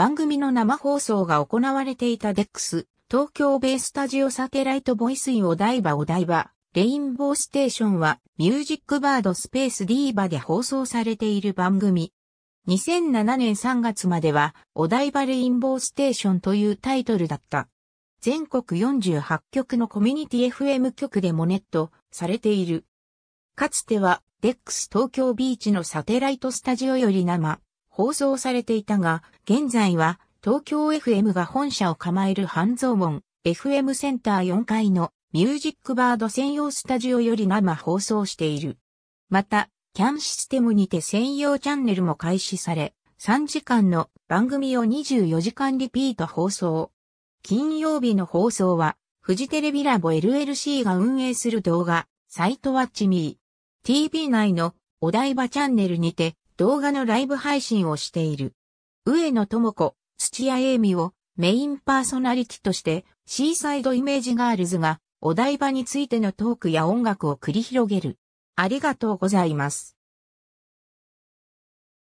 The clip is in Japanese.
番組の生放送が行われていた DEX、東京ベースタジオサテライトボイスインお台場お台場、レインボーステーションは、ミュージックバードスペースディーバで放送されている番組。2007年3月までは、お台場レインボーステーションというタイトルだった。全国48局のコミュニティ FM 局でもネットされている。かつては、デックス東京ビーチのサテライトスタジオより生、放送されていたが、現在は東京 FM が本社を構える半蔵門 FM センター4階のミュージックバード専用スタジオより生放送している。また、キャンシステムにて専用チャンネルも開始され、3時間の番組を24時間リピート放送。金曜日の放送は、フジテレビラボ LLC が運営する動画、サイトワッチミー TV 内のお台場チャンネルにて、動画のライブ配信をしている。上野智子、土屋栄美をメインパーソナリティとして、シーサイドイメージガールズがお台場についてのトークや音楽を繰り広げる。ありがとうございます。